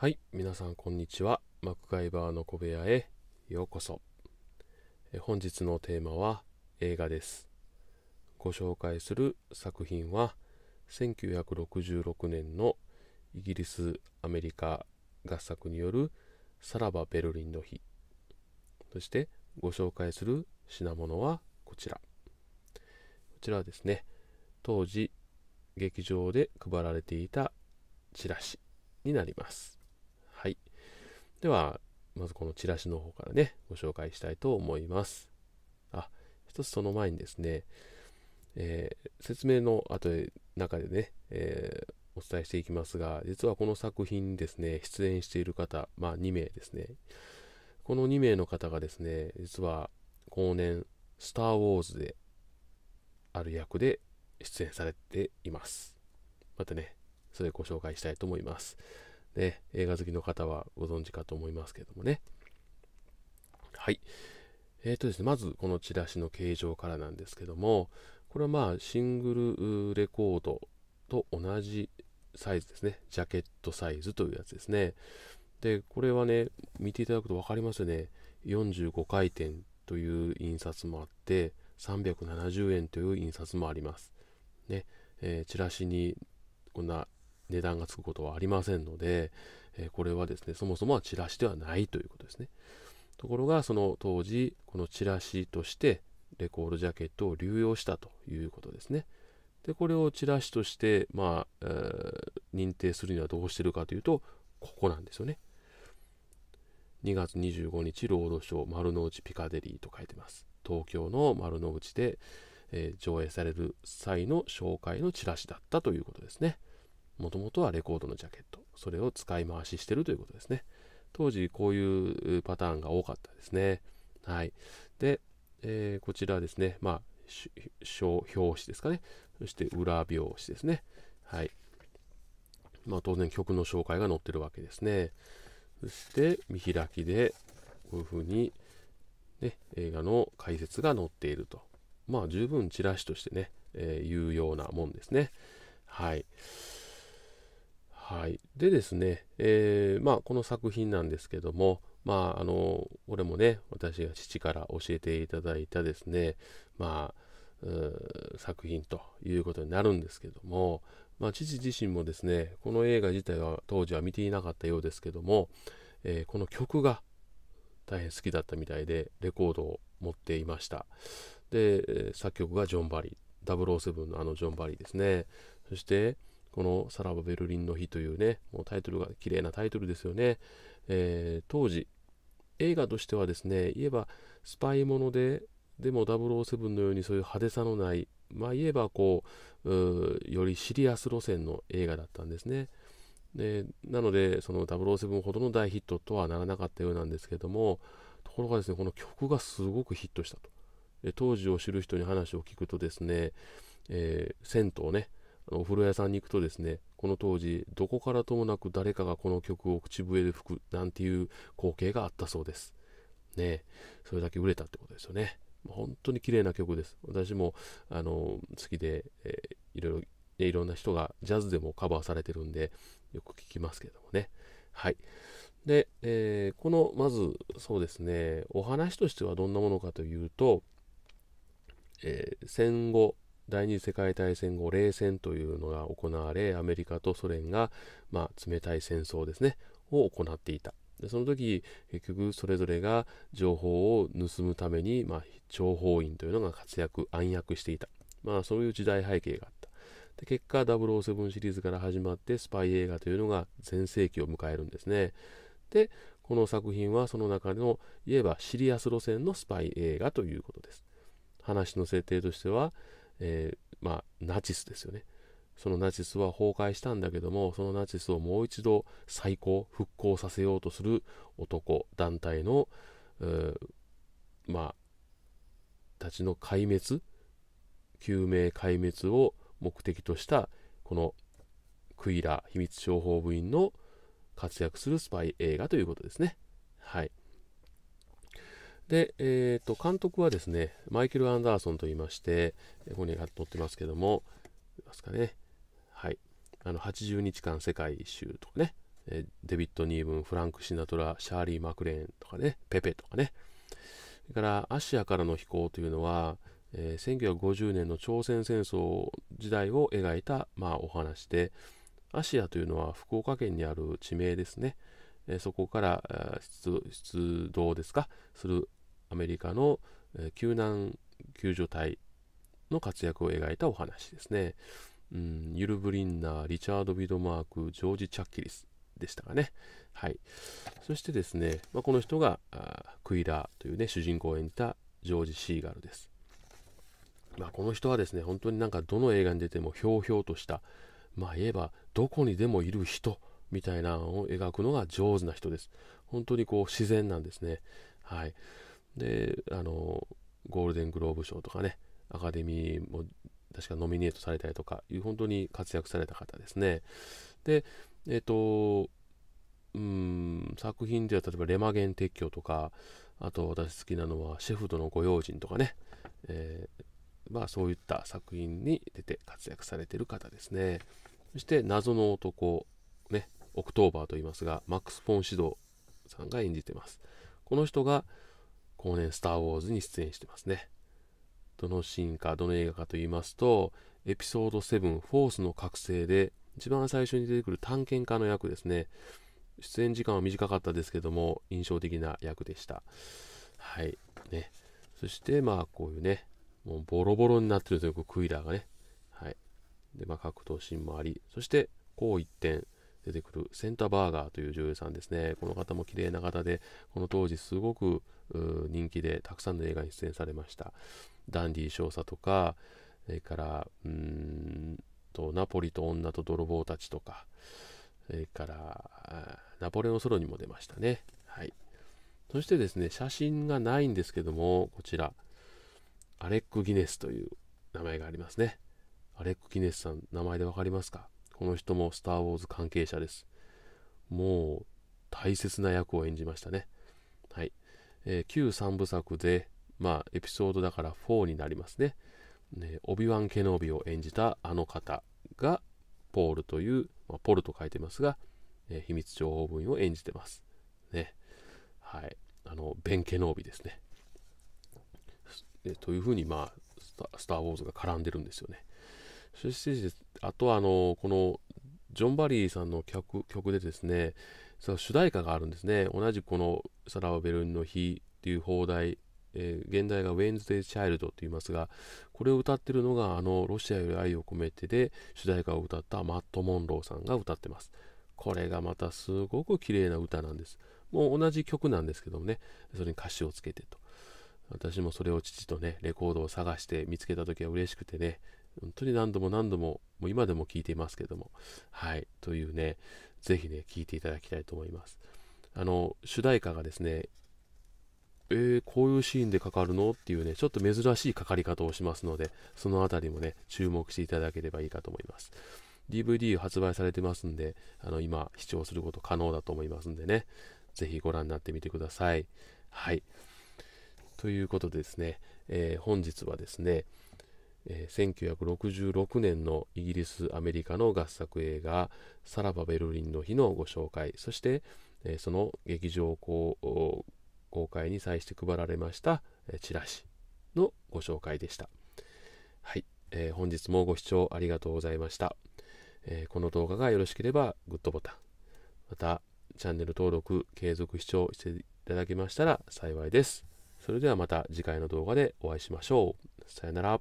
はい、皆さんこんにちは。マクガイバーの小部屋へようこそ。本日のテーマは映画です。ご紹介する作品は1966年のイギリス・アメリカ合作によるさらばベルリンの日。そしてご紹介する品物はこちら。こちらはですね、当時劇場で配られていたチラシになります。では、まずこのチラシの方からね、ご紹介したいと思います。あ、一つその前にですね、えー、説明の後で中でね、えー、お伝えしていきますが、実はこの作品にですね、出演している方、まあ2名ですね。この2名の方がですね、実は後年、スター・ウォーズである役で出演されています。またね、それご紹介したいと思います。ね、映画好きの方はご存知かと思いますけどもね。はい。えっ、ー、とですね、まずこのチラシの形状からなんですけども、これはまあシングルレコードと同じサイズですね。ジャケットサイズというやつですね。で、これはね、見ていただくと分かりますよね。45回転という印刷もあって、370円という印刷もあります。ね、えー、チラシにこんな値段がつくことはありませんので、えー、これはですね、そもそもはチラシではないということですね。ところが、その当時、このチラシとして、レコードジャケットを流用したということですね。で、これをチラシとして、まあ、えー、認定するにはどうしてるかというと、ここなんですよね。2月25日、ロードショー、丸の内ピカデリーと書いてます。東京の丸の内で、えー、上映される際の紹介のチラシだったということですね。もともとはレコードのジャケット、それを使い回ししてるということですね。当時こういうパターンが多かったですね。はい。で、えー、こちらですね、まあ、表紙ですかね。そして裏表紙ですね。はい。まあ当然曲の紹介が載ってるわけですね。そして見開きでこういうふうに、ね、映画の解説が載っていると。まあ十分チラシとしてね、えー、有用なもんですね。はい。はい、でですね、えーまあ、この作品なんですけども、まあ、あの俺もね私が父から教えていただいたですね、まあ、作品ということになるんですけども、まあ、父自身もですねこの映画自体は当時は見ていなかったようですけども、えー、この曲が大変好きだったみたいでレコードを持っていましたで作曲がジョン・バリー007のあのジョン・バリーですねそして、この「さらばベルリンの日」というね、もうタイトルが綺麗なタイトルですよね。えー、当時、映画としてはですね、言えばスパイもので、でも007のようにそういう派手さのない、まあ言えばこうよりシリアス路線の映画だったんですね。でなので、その007ほどの大ヒットとはならなかったようなんですけども、ところがですね、この曲がすごくヒットしたと。で当時を知る人に話を聞くとですね、えー、銭湯ね、お風呂屋さんに行くとですね、この当時、どこからともなく誰かがこの曲を口笛で吹くなんていう光景があったそうです。ねそれだけ売れたってことですよね。本当に綺麗な曲です。私も、あの、好きで、えー、いろいろ、いろんな人がジャズでもカバーされてるんで、よく聴きますけどもね。はい。で、えー、この、まず、そうですね、お話としてはどんなものかというと、えー、戦後、第二次世界大戦後冷戦というのが行われアメリカとソ連が、まあ、冷たい戦争ですねを行っていたでその時結局それぞれが情報を盗むために、まあ、諜報員というのが活躍暗躍していた、まあ、そういう時代背景があったで結果007シリーズから始まってスパイ映画というのが全盛期を迎えるんですねでこの作品はその中のいえばシリアス路線のスパイ映画ということです話の設定としてはえー、まあ、ナチスですよね。そのナチスは崩壊したんだけども、そのナチスをもう一度再興、復興させようとする男、団体の、まあ、たちの壊滅、救命壊滅を目的とした、このクイラ秘密諜報部員の活躍するスパイ映画ということですね。はい。で、えー、と監督はですねマイケル・アンダーソンと言いましてここに載ってますけどもいますかねはいあの80日間世界一周とかねデビッド・ニーブンフランク・シナトラシャーリー・マクレーンとかねペペとかねそれからアシアからの飛行というのは、えー、1950年の朝鮮戦争時代を描いた、まあ、お話でアシアというのは福岡県にある地名ですね、えそこから出動ですかするアメリカの救難救助隊の活躍を描いたお話ですね。うん、ユル・ブリンナー、リチャード・ビドマーク、ジョージ・チャッキリスでしたかね。はい。そしてですね、まあ、この人があクイラーというね、主人公を演じたジョージ・シーガルです。まあ、この人はですね、本当になんかどの映画に出てもひょうひょうとした、まあ言えばどこにでもいる人みたいなのを描くのが上手な人です。本当にこう自然なんですね。はい。で、あの、ゴールデングローブ賞とかね、アカデミーも確かノミネートされたりとかいう、本当に活躍された方ですね。で、えっ、ー、と、うん、作品では例えばレマゲン鉄橋とか、あと私好きなのはシェフとのご用心とかね、えー、まあそういった作品に出て活躍されてる方ですね。そして謎の男、ね、オクトーバーと言いますが、マックス・ポン・シドさんが演じてます。この人が、後年スター・ウォーズに出演してますね。どのシーンか、どの映画かと言いますと、エピソード7、フォースの覚醒で、一番最初に出てくる探検家の役ですね。出演時間は短かったですけども、印象的な役でした。はい。ね。そして、まあ、こういうね、もうボロボロになってるというか、クイラーがね。はい。で、まあ、格闘シーンもあり、そして、こう一点、出てくるセンターバーガーという女優さんですね。この方も綺麗な方で、この当時すごく人気でたくさんの映画に出演されましたダンディ少佐とかそれからうんとナポリと女と泥棒たちとかそれからナポレオンソロにも出ましたねはいそしてですね写真がないんですけどもこちらアレック・ギネスという名前がありますねアレック・ギネスさん名前で分かりますかこの人もスター・ウォーズ関係者ですもう大切な役を演じましたねえー、旧三部作で、まあ、エピソードだから4になりますね。ねオビワン・ケノービを演じたあの方が、ポールという、まあ、ポルと書いてますが、えー、秘密情報部員を演じてます。ね。はい。あの、ベン・ケノービですね。というふうに、まあスタ、スター・ウォーズが絡んでるんですよね。そして、あとは、あの、このジョン・バリーさんの曲曲でですね、その主題歌があるんですね。同じこのサラバベルンの日っていう放題、えー、現代がウェンズデイ・チャイルドと言いますが、これを歌ってるのがあのロシアより愛を込めてで主題歌を歌ったマット・モンローさんが歌ってます。これがまたすごく綺麗な歌なんです。もう同じ曲なんですけどもね、それに歌詞をつけてと。私もそれを父とね、レコードを探して見つけた時は嬉しくてね、本当に何度も何度も、もう今でも聞いていますけども、はい、というね、ぜひね、聞いていただきたいと思います。あの、主題歌がですね、えー、こういうシーンでかかるのっていうね、ちょっと珍しいかかり方をしますので、そのあたりもね、注目していただければいいかと思います。DVD 発売されてますんで、あの、今、視聴すること可能だと思いますんでね、ぜひご覧になってみてください。はい。ということでですね、えー、本日はですね、えー、1966年のイギリス・アメリカの合作映画「さらばベルリンの日」のご紹介そして、えー、その劇場公開に際して配られました、えー、チラシのご紹介でしたはい、えー、本日もご視聴ありがとうございました、えこの動画がよろしければグッドボタンまたチャンネル登録継続視聴していただけましたら幸いですそれではまた次回の動画でお会いしましょうさよなら